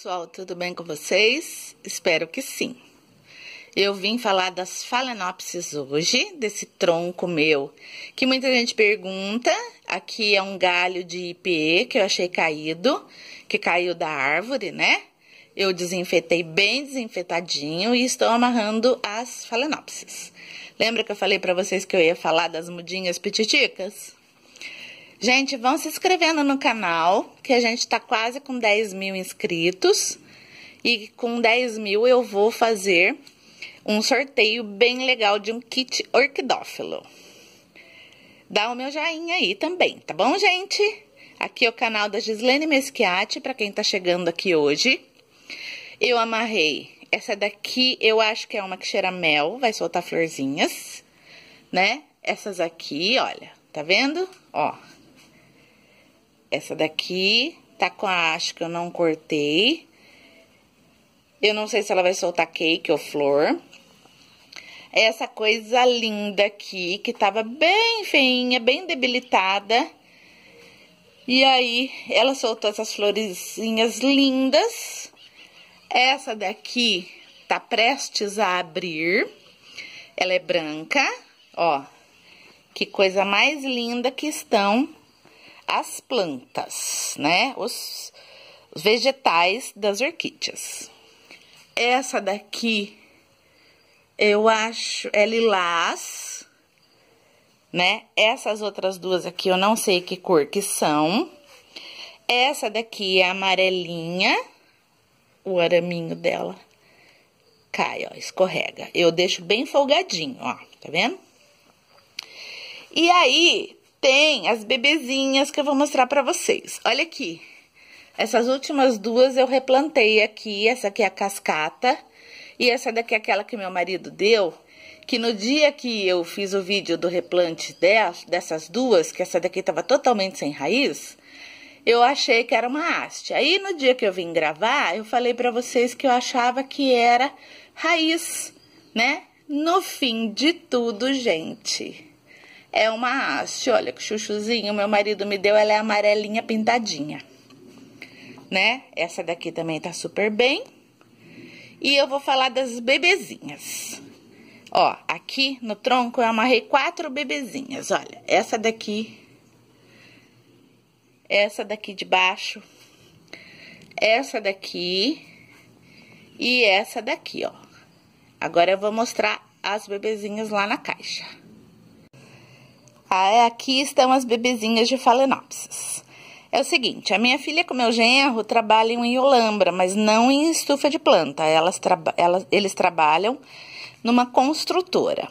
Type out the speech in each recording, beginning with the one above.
pessoal, tudo bem com vocês? Espero que sim. Eu vim falar das falenopsis hoje, desse tronco meu, que muita gente pergunta. Aqui é um galho de IPE que eu achei caído, que caiu da árvore, né? Eu desinfetei bem desinfetadinho e estou amarrando as falenopsis. Lembra que eu falei para vocês que eu ia falar das mudinhas petiticas? Gente, vão se inscrevendo no canal, que a gente tá quase com 10 mil inscritos. E com 10 mil eu vou fazer um sorteio bem legal de um kit orquidófilo. Dá o meu joinha aí também, tá bom, gente? Aqui é o canal da Gislene Meschiati, para quem tá chegando aqui hoje. Eu amarrei. Essa daqui eu acho que é uma que cheira mel, vai soltar florzinhas, né? Essas aqui, olha, tá vendo? Ó, essa daqui tá com a haste que eu não cortei. Eu não sei se ela vai soltar cake ou flor. É essa coisa linda aqui, que tava bem feinha, bem debilitada. E aí, ela soltou essas florezinhas lindas. Essa daqui tá prestes a abrir. Ela é branca, ó. Que coisa mais linda que estão as plantas, né? Os, os vegetais das orquídeas. Essa daqui, eu acho, é lilás, né? Essas outras duas aqui, eu não sei que cor que são. Essa daqui é amarelinha, o araminho dela cai, ó, escorrega. Eu deixo bem folgadinho, ó, tá vendo? E aí, tem as bebezinhas que eu vou mostrar pra vocês. Olha aqui. Essas últimas duas eu replantei aqui. Essa aqui é a cascata. E essa daqui é aquela que meu marido deu. Que no dia que eu fiz o vídeo do replante dessas duas, que essa daqui tava totalmente sem raiz, eu achei que era uma haste. Aí no dia que eu vim gravar, eu falei pra vocês que eu achava que era raiz, né? No fim de tudo, gente, é uma haste, olha que chuchuzinho, meu marido me deu, ela é amarelinha pintadinha. Né? Essa daqui também tá super bem. E eu vou falar das bebezinhas. Ó, aqui no tronco eu amarrei quatro bebezinhas, olha. Essa daqui. Essa daqui de baixo. Essa daqui. E essa daqui, ó. Agora eu vou mostrar as bebezinhas lá na caixa. Tá? É, aqui estão as bebezinhas de Phalaenopsis. É o seguinte, a minha filha com meu genro trabalham em Olambra, mas não em estufa de planta. Elas, traba elas eles trabalham numa construtora.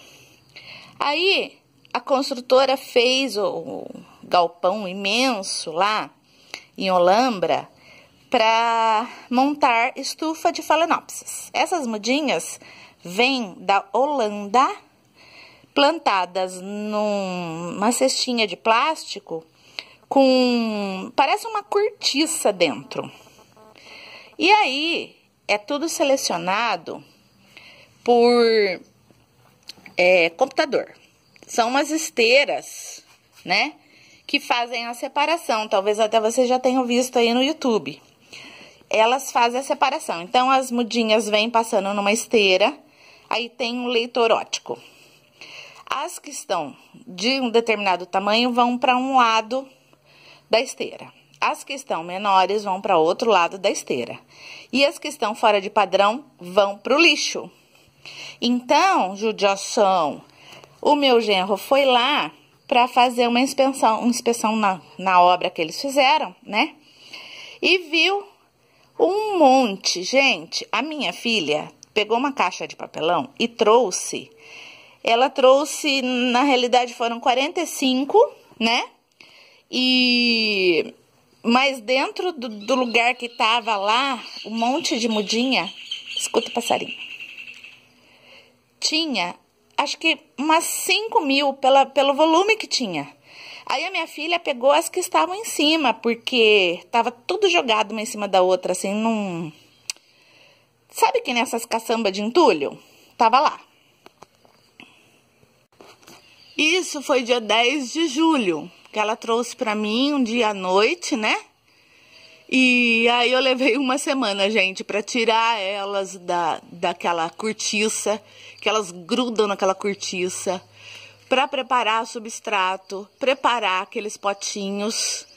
Aí a construtora fez o galpão imenso lá em Olambra para montar estufa de Phalaenopsis. Essas mudinhas vêm da Holanda plantadas numa cestinha de plástico com parece uma cortiça dentro. E aí é tudo selecionado por é, computador. São umas esteiras, né? Que fazem a separação. Talvez até vocês já tenham visto aí no YouTube. Elas fazem a separação. Então, as mudinhas vêm passando numa esteira. Aí tem um leitor ótico. As que estão de um determinado tamanho vão para um lado da esteira. As que estão menores vão para outro lado da esteira. E as que estão fora de padrão vão para o lixo. Então, judiação, o meu genro foi lá para fazer uma inspeção, uma inspeção na, na obra que eles fizeram, né? E viu um monte. Gente, a minha filha pegou uma caixa de papelão e trouxe ela trouxe, na realidade foram 45, né? E mas dentro do, do lugar que tava lá, um monte de mudinha, escuta passarinho. Tinha, acho que umas 5 mil pela, pelo volume que tinha. Aí a minha filha pegou as que estavam em cima, porque tava tudo jogado uma em cima da outra, assim, num. Sabe que nessas caçambas de entulho? Tava lá. Isso foi dia 10 de julho, que ela trouxe para mim um dia à noite, né? E aí eu levei uma semana, gente, para tirar elas da, daquela cortiça, que elas grudam naquela cortiça, para preparar substrato, preparar aqueles potinhos,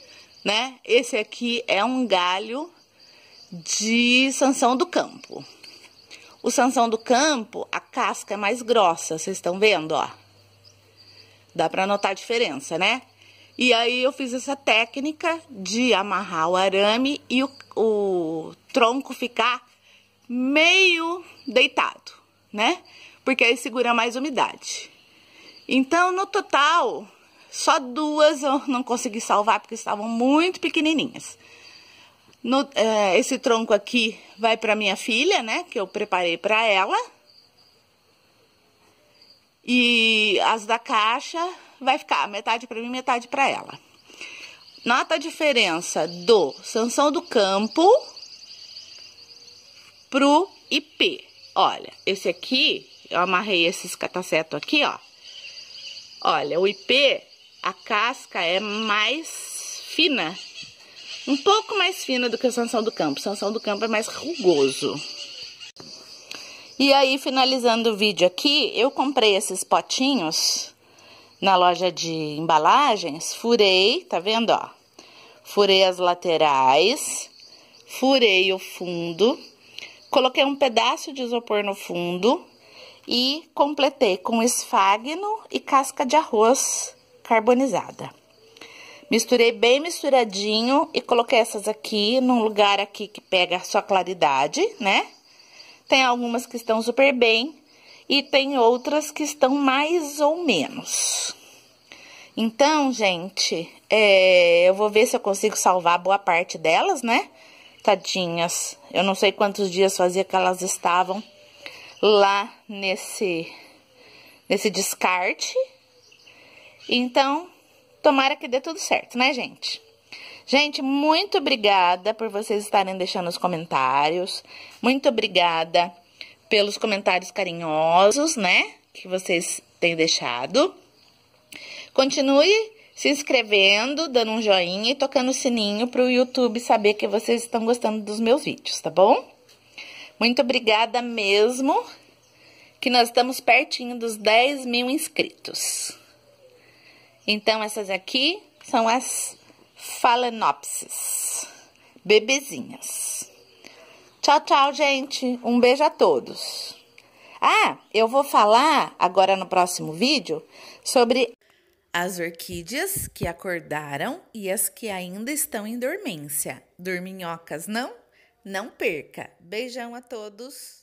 né? Esse aqui é um galho de Sansão do Campo. O Sansão do Campo, a casca é mais grossa, vocês estão vendo, ó. Dá para notar a diferença, né? E aí eu fiz essa técnica de amarrar o arame e o, o tronco ficar meio deitado, né? Porque aí segura mais umidade. Então, no total, só duas eu não consegui salvar porque estavam muito pequenininhas. No, é, esse tronco aqui vai para minha filha, né? Que eu preparei para ela. E as da caixa vai ficar metade para mim, metade para ela. Nota a diferença do Sansão do Campo pro IP. Olha, esse aqui, eu amarrei esses cataceto aqui, ó. Olha, o IP, a casca é mais fina. Um pouco mais fina do que o Sansão do Campo. O Sansão do Campo é mais rugoso. E aí, finalizando o vídeo aqui, eu comprei esses potinhos na loja de embalagens, furei, tá vendo, ó? Furei as laterais, furei o fundo, coloquei um pedaço de isopor no fundo e completei com esfagno e casca de arroz carbonizada. Misturei bem misturadinho e coloquei essas aqui num lugar aqui que pega só claridade, né? Tem algumas que estão super bem e tem outras que estão mais ou menos. Então, gente, é, eu vou ver se eu consigo salvar boa parte delas, né? Tadinhas. Eu não sei quantos dias fazia que elas estavam lá nesse, nesse descarte. Então, tomara que dê tudo certo, né, gente? Gente, muito obrigada por vocês estarem deixando os comentários. Muito obrigada pelos comentários carinhosos, né? Que vocês têm deixado. Continue se inscrevendo, dando um joinha e tocando o sininho para o YouTube saber que vocês estão gostando dos meus vídeos, tá bom? Muito obrigada mesmo, que nós estamos pertinho dos 10 mil inscritos. Então, essas aqui são as Phalaenopsis, bebezinhas. Tchau, tchau, gente. Um beijo a todos. Ah, eu vou falar agora no próximo vídeo sobre as orquídeas que acordaram e as que ainda estão em dormência. Dorminhocas, não? Não perca. Beijão a todos.